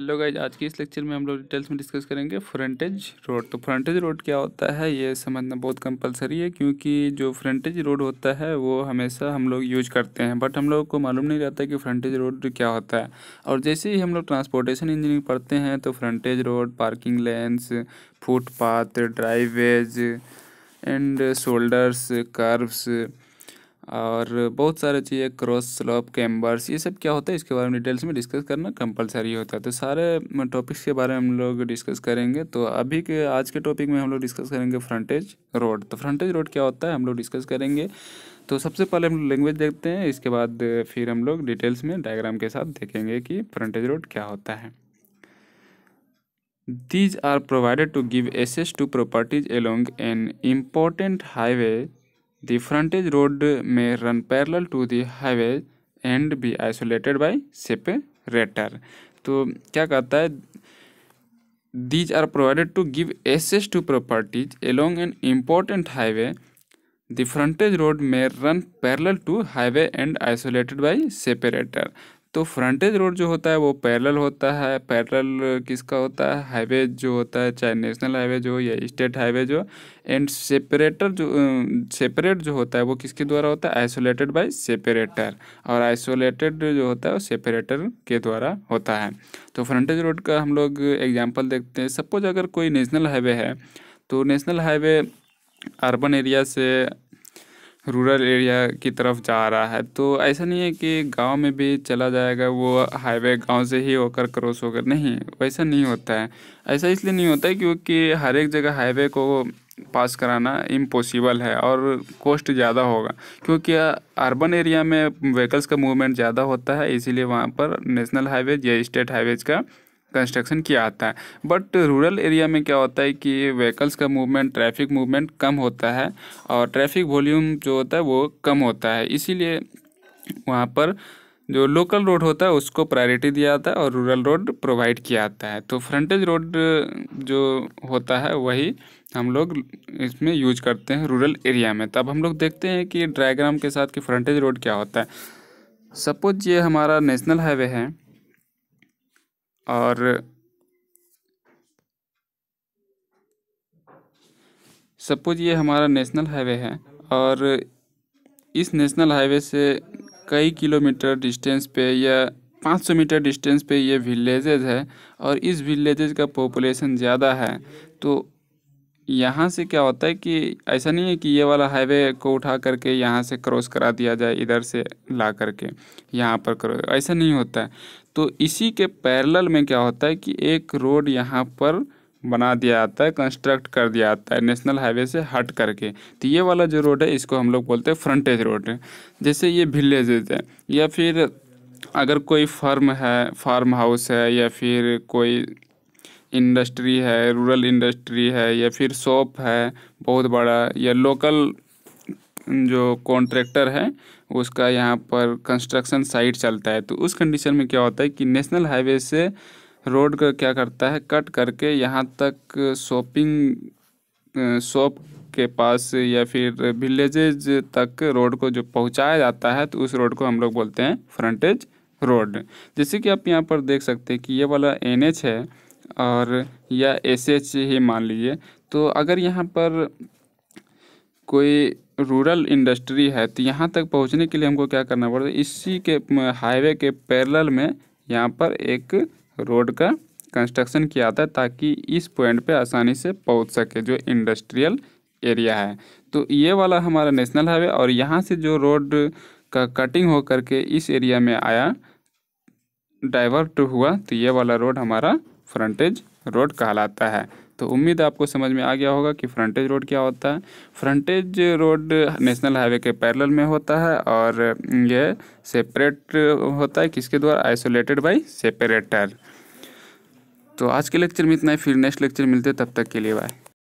hello guys आज के इस लेक्चर में हम लोग डिटेल्स में डिस्कस करेंगे फ्रंटेज रोड तो फ्रंटेज रोड क्या होता है ये समझना बहुत कंपलसरी है क्योंकि जो फ्रंटेज रोड होता है वो हमेशा हम लोग यूज करते हैं बट हम लोगों को मालूम नहीं रहता कि फ्रंटेज रोड क्या होता है और जैसे ही हम लोग ट्रांसपोर्टेशन इंजीनियरिंग पढ़ते हैं तो frontage road parking lanes footpath driveways and shoulders curves और बहुत सारे चीज़ें क्रॉस स्लॉप कैम्बर्स ये सब क्या होता है इसके बारे में डिटेल्स में डिस्कस करना कंपलसरी होता है तो सारे टॉपिक्स के बारे में हम लोग डिस्कस करेंगे तो अभी के आज के टॉपिक में हम लोग डिस्कस करेंगे फ्रंटेज रोड तो फ्रंटेज रोड क्या होता है हम लोग डिस्कस करेंगे तो सबसे पहले हम लैंग्वेज देखते हैं इसके बाद फिर हम लोग डिटेल्स में डायग्राम के साथ देखेंगे कि फ्रंटेज रोड क्या होता है these are provided to give access to properties along an important highway the frontage road may run parallel to the and be isolated by by separator तो क्या कहता है these are provided to give access to properties along an important highway the frontage road may run parallel to highway and isolated by separator तो frontage road जो होता है वो parallel होता है पैरल किसका होता है हाईवे जो होता है चाहे नेशनल हाईवे जो या स्टेट हाईवे जो एंड सेपरेटर जो सेपरेट जो होता है वो किसके द्वारा होता है आइसोलेटेड बाय सेपरेटर और आइसोलेटेड जो होता है वो सेपरेटर के द्वारा होता है तो फ्रंटेज रोड का हम लोग एग्जाम्पल देखते हैं सपोज अगर कोई नेशनल हाईवे है तो नेशनल हाईवे अर्बन एरिया से रूरल एरिया की तरफ जा रहा है तो ऐसा नहीं है कि गांव में भी चला जाएगा वो हाईवे गांव से ही होकर क्रॉस होकर नहीं वैसा नहीं होता है ऐसा इसलिए नहीं होता है क्योंकि हर एक जगह हाईवे को पास कराना इम्पॉसिबल है और कॉस्ट ज़्यादा होगा क्योंकि अर्बन एरिया में व्हीकल्स का मूवमेंट ज़्यादा होता है इसीलिए वहाँ पर नेशनल हाईवे या स्टेट हाईवेज का कंस्ट्रक्शन किया जाता है बट रूरल एरिया में क्या होता है कि व्हीकल्स का मूवमेंट ट्रैफिक मूवमेंट कम होता है और ट्रैफिक वॉल्यूम जो होता है वो कम होता है इसीलिए वहाँ पर जो लोकल रोड होता है उसको प्रायोरिटी दिया जाता है और रूरल रोड प्रोवाइड किया जाता है तो फ्रंटेज रोड जो होता है वही हम लोग इसमें यूज करते हैं रूरल एरिया में तब तो हम लोग देखते हैं कि डायग्राम के साथ कि फ्रंटेज रोड क्या होता है सपोज ये हमारा नेशनल हाईवे है और सपोज ये हमारा नेशनल हाईवे है और इस नेशनल हाईवे से कई किलोमीटर डिस्टेंस पे या 500 मीटर डिस्टेंस पे ये विलेजेज है और इस विलेजेज़ का पॉपुलेशन ज़्यादा है तो यहाँ से क्या होता है कि ऐसा नहीं है कि ये वाला हाईवे को उठा करके यहाँ से क्रॉस करा दिया जाए इधर से ला करके यहाँ पर करो ऐसा नहीं होता है तो इसी के पैरेलल में क्या होता है कि एक रोड यहाँ पर बना दिया जाता है कंस्ट्रक्ट कर दिया जाता है नेशनल हाईवे से हट करके तो ये वाला जो रोड है इसको हम लोग बोलते हैं फ्रंटेज रोड है जैसे ये विलेजेज है या फिर अगर कोई फर्म है फार्म हाउस है या फिर कोई इंडस्ट्री है रूरल इंडस्ट्री है या फिर शॉप है बहुत बड़ा या लोकल जो कॉन्ट्रैक्टर है उसका यहाँ पर कंस्ट्रक्शन साइट चलता है तो उस कंडीशन में क्या होता है कि नेशनल हाईवे से रोड का क्या करता है कट करके यहाँ तक शॉपिंग शॉप के पास या फिर विलेजेज तक रोड को जो पहुँचाया जाता है तो उस रोड को हम लोग बोलते हैं फ्रंटेज रोड जैसे कि आप यहाँ पर देख सकते हैं कि ये वाला एन है और या एस ही मान लीजिए तो अगर यहाँ पर कोई रूरल इंडस्ट्री है तो यहाँ तक पहुँचने के लिए हमको क्या करना पड़ता है इसी के हाईवे के पैरल में यहाँ पर एक रोड का कंस्ट्रक्शन किया था ताकि इस पॉइंट पे आसानी से पहुँच सके जो इंडस्ट्रियल एरिया है तो ये वाला हमारा नेशनल हाईवे और यहाँ से जो रोड का कटिंग हो करके इस एरिया में आया डाइवर्ट हुआ तो ये वाला रोड हमारा फ्रंटेज रोड कहलाता है तो उम्मीद आपको समझ में आ गया होगा कि फ्रंटेज रोड क्या होता है फ्रंटेज रोड नेशनल हाईवे के पैरेलल में होता है और यह सेपरेट होता है किसके द्वारा आइसोलेटेड बाई सेपरेटर तो आज के लेक्चर में इतना ही फिर नेक्स्ट लेक्चर मिलते तब तक के लिए बाय